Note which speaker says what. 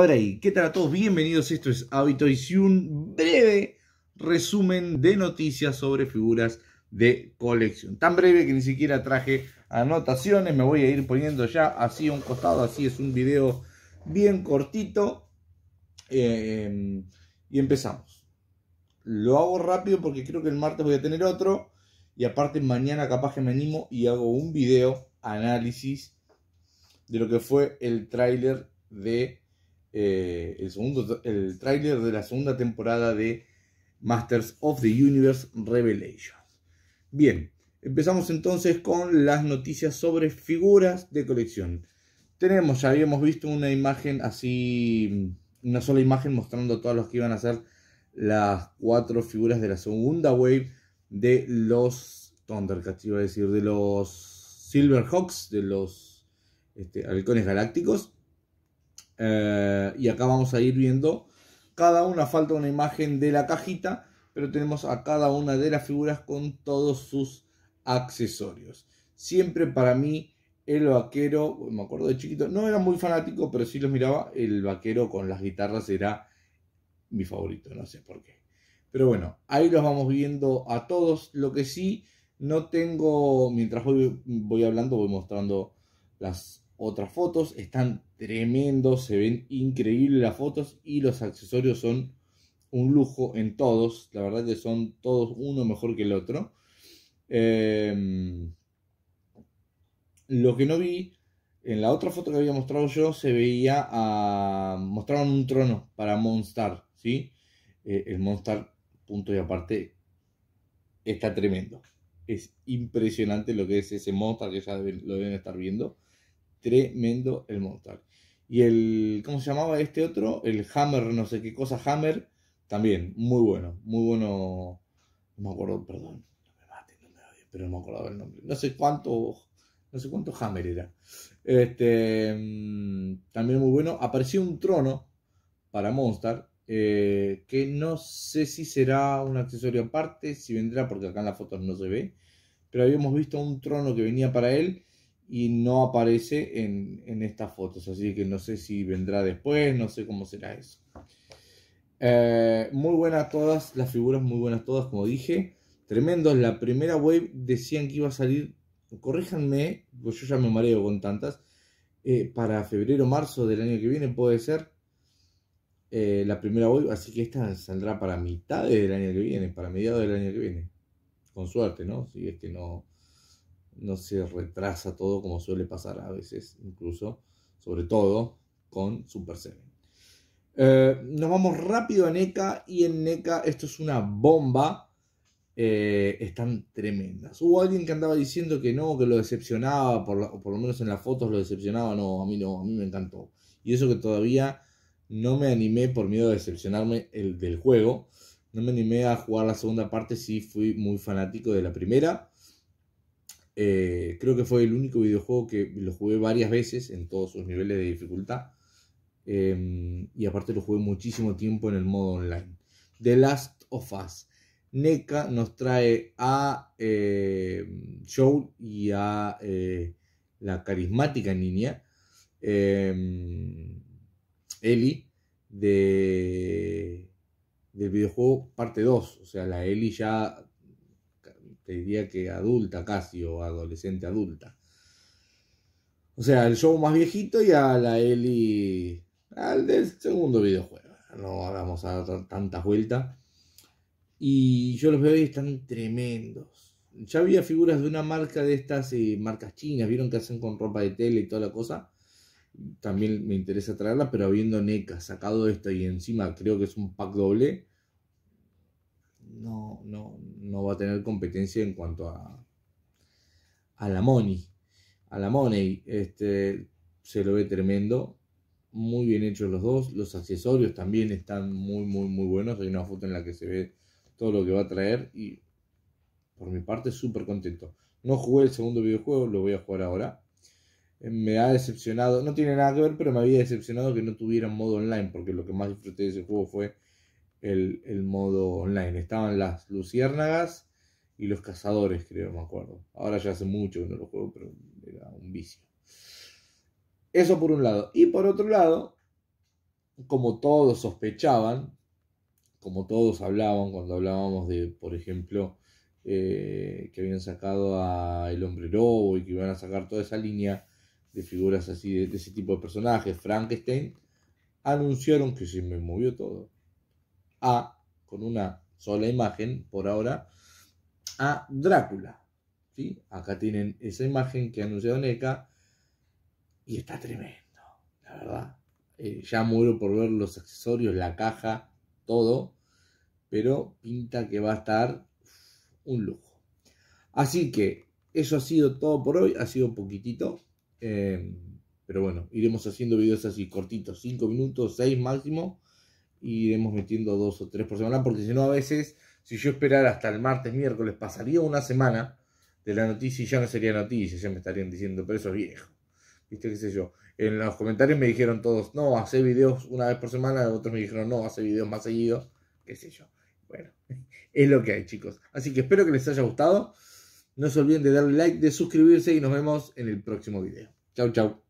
Speaker 1: ver ahí, ¿qué tal a todos? Bienvenidos, esto es Hábitos y un breve resumen de noticias sobre figuras de colección. Tan breve que ni siquiera traje anotaciones, me voy a ir poniendo ya así a un costado, así es un video bien cortito. Em, y empezamos. Lo hago rápido porque creo que el martes voy a tener otro. Y aparte mañana capaz que me animo y hago un video análisis de lo que fue el tráiler de eh, el, segundo, el tráiler de la segunda temporada de Masters of the Universe Revelations. Bien, empezamos entonces con las noticias sobre figuras de colección. Tenemos, ya habíamos visto una imagen así, una sola imagen mostrando todas las que iban a ser las cuatro figuras de la segunda wave de los Thundercats, iba a decir, de los Silverhawks, de los este, Halcones Galácticos. Eh, y acá vamos a ir viendo cada una, falta una imagen de la cajita, pero tenemos a cada una de las figuras con todos sus accesorios. Siempre para mí el vaquero, me acuerdo de chiquito, no era muy fanático, pero si los miraba, el vaquero con las guitarras era mi favorito, no sé por qué. Pero bueno, ahí los vamos viendo a todos. Lo que sí, no tengo, mientras voy, voy hablando, voy mostrando las otras fotos. Están tremendos, se ven increíbles las fotos y los accesorios son un lujo en todos. La verdad que son todos uno mejor que el otro. Em, lo que no vi, en la otra foto que había mostrado yo, se veía a... Mostraron un trono para Monstar, ¿sí? Eh, el Monstar, punto y aparte, está tremendo. Es impresionante lo que es ese Monstar que ya lo deben estar viendo tremendo el Monster Y el, ¿cómo se llamaba este otro? El Hammer, no sé qué cosa, Hammer, también, muy bueno, muy bueno. No me acuerdo, perdón, no me maten, no me pero no me acuerdo el nombre. No sé cuánto, no sé cuánto Hammer era. Este, mm, también muy bueno. Apareció un trono para Monster, eh, que no sé si será un accesorio aparte, si vendrá, porque acá en las fotos no se ve, pero habíamos visto un trono que venía para él y no aparece en, estas fotos. Así que no sé si vendrá después, no sé cómo será eso. Eh, muy buenas todas las figuras, muy buenas todas, como dije. Tremendo, la primera wave decían que iba a salir, corríjanme, pues yo ya me mareo con tantas, eh, para febrero, marzo del año que viene puede ser eh, la primera wave, así que esta saldrá para mitad del año que viene, para mediados del año que viene. Con suerte, ¿no? Si es que no, no se retrasa todo como suele pasar a veces, incluso, sobre todo con Super 7. Eh, nos vamos rápido a NECA y en NECA esto es una bomba. Eh, están tremendas. Hubo alguien que andaba diciendo que no, que lo decepcionaba, por o por lo menos en las fotos lo decepcionaba. No, a mí no, a mí me encantó. Y eso que todavía no me animé por miedo de decepcionarme el, del juego. No me animé a jugar la segunda parte si fui muy fanático de la primera. Eh, creo que fue el único videojuego que lo jugué varias veces en todos sus niveles de dificultad. Em, y aparte lo jugué muchísimo tiempo en el modo online. The Last of Us. NECA nos trae a eh, Joel y a eh, la carismática niña em, Ellie de, del videojuego parte 2. O sea, la Ellie ya te diría que adulta casi, o adolescente adulta. O sea, el show más viejito y a la Eli. al del segundo videojuego. No vamos a dar tantas vueltas. Y yo los veo y están tremendos. Ya había figuras de una marca de estas, eh, marcas chinas, vieron que hacen con ropa de tele y toda la cosa. También me interesa traerla, pero habiendo NECA sacado esto y encima creo que es un pack doble, no, no, no va a tener competencia en cuanto a, a la money. A la money, este, se lo ve tremendo. Muy bien hechos los dos. Los accesorios también están muy, muy, muy buenos. Hay una foto en la que se ve todo lo que va a traer. Y por mi parte, súper contento. No jugué el segundo videojuego, lo voy a jugar ahora. Eh, me ha decepcionado, no tiene nada que ver, pero me había decepcionado que no tuviera modo online, porque lo que más disfruté de ese juego fue el, modo online. Estaban las luciérnagas y los cazadores, creo, me acuerdo. Ahora ya hace mucho que no lo juego, pero era un vicio. Eso por un lado. Y por otro lado, como todos sospechaban, como todos hablaban cuando hablábamos de, por ejemplo, eh, que habían sacado a El Hombre Lobo y que iban a sacar toda esa línea de figuras así, de, de ese tipo de personajes, Frankenstein, anunciaron que se me movió todo con una sola imagen por ahora, a Drácula. ¿sí? Acá tienen esa imagen que ha anunciado NECA y está tremendo, la verdad. Eh, ya muero por ver los accesorios, la caja, todo, pero pinta que va a estar un lujo. Así que eso ha sido todo por hoy, ha sido poquitito. Eh, pero bueno, iremos haciendo videos así cortitos, 5 minutos, 6 máximo, y iremos metiendo dos o tres por semana, porque si no, a veces, si yo esperara hasta el martes, miércoles, pasaría una semana de la noticia y ya no sería noticia, ya me estarían diciendo, pero eso es viejo. ¿Viste qué sé yo? En los comentarios me dijeron todos, no, hace videos una vez por semana, otros me dijeron, no, hace videos más seguidos, qué sé yo. Bueno, es lo que hay, chicos. Así que espero que les haya gustado. No se olviden de darle like, de suscribirse y nos vemos en el próximo video. Chau, chau.